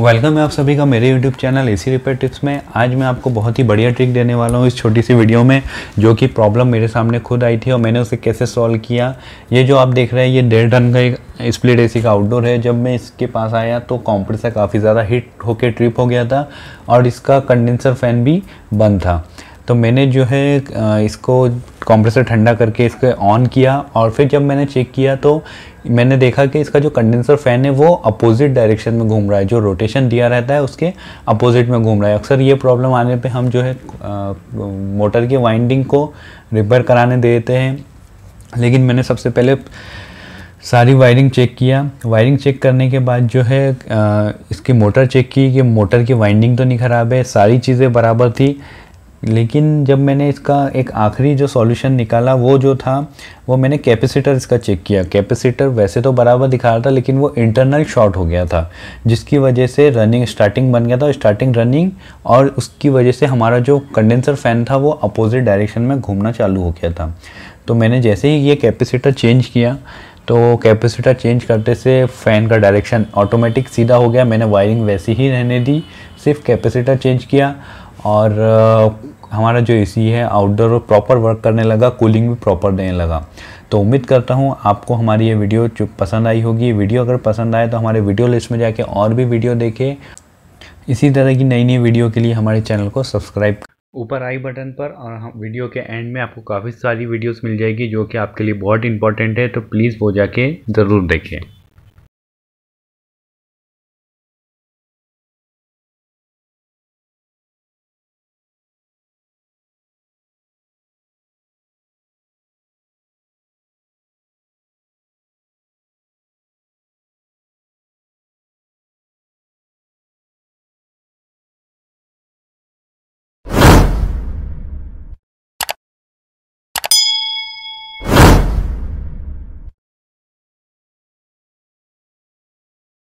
welcome है आप सभी का मेरे YouTube channel AC repair tips में आज मैं आपको बहुत ही बढ़िया ट्रिक देने वाला हूँ इस छोटी सी वीडियो में जो कि प्रॉब्लम मेरे सामने खुद आई थी और मैंने उसे कैसे सॉल्व किया ये जो आप देख रहे हैं ये डेढ़ टन का एक स्प्लिट एसी का आउटडोर है जब मैं इसके पास आया तो कॉम्प्रेसर काफ़ी ज़्यादा हिट होकर ट्रिप हो गया था और इसका कंडेंसर फैन भी बंद था तो मैंने जो है इसको कंप्रेसर ठंडा करके इसको ऑन किया और फिर जब मैंने चेक किया तो मैंने देखा कि इसका जो कंडेंसर फ़ैन है वो अपोजिट डायरेक्शन में घूम रहा है जो रोटेशन दिया रहता है उसके अपोजिट में घूम रहा है अक्सर ये प्रॉब्लम आने पे हम जो है आ, मोटर के वाइंडिंग को रिपेयर कराने देते हैं लेकिन मैंने सबसे पहले सारी वायरिंग चेक किया वायरिंग चेक करने के बाद जो है आ, इसकी मोटर चेक की कि मोटर की वाइंडिंग तो नहीं ख़राब है सारी चीज़ें बराबर थी लेकिन जब मैंने इसका एक आखिरी जो सॉल्यूशन निकाला वो जो था वो मैंने कैपेसिटर इसका चेक किया कैपेसिटर वैसे तो बराबर दिखा रहा था लेकिन वो इंटरनल शॉर्ट हो गया था जिसकी वजह से रनिंग स्टार्टिंग बन गया था स्टार्टिंग रनिंग और उसकी वजह से हमारा जो कंडेंसर फ़ैन था वो अपोजिट डायरेक्शन में घूमना चालू हो गया था तो मैंने जैसे ही ये कैपेसिटर चेंज किया तो कैपेसिटर चेंज करते से फ़ैन का डायरेक्शन ऑटोमेटिक सीधा हो गया मैंने वायरिंग वैसी ही रहने दी सिर्फ कैपेसिटर चेंज किया और हमारा जो एसी है आउटडोर प्रॉपर वर्क करने लगा कूलिंग भी प्रॉपर देने लगा तो उम्मीद करता हूँ आपको हमारी ये वीडियो पसंद आई होगी वीडियो अगर पसंद आए तो हमारे वीडियो लिस्ट में जाके और भी वीडियो देखें इसी तरह की नई नई वीडियो के लिए हमारे चैनल को सब्सक्राइब ऊपर आई बटन पर और हम वीडियो के एंड में आपको काफ़ी सारी वीडियोस मिल जाएगी जो कि आपके लिए बहुत इंपॉर्टेंट है तो प्लीज़ वो जाके ज़रूर देखें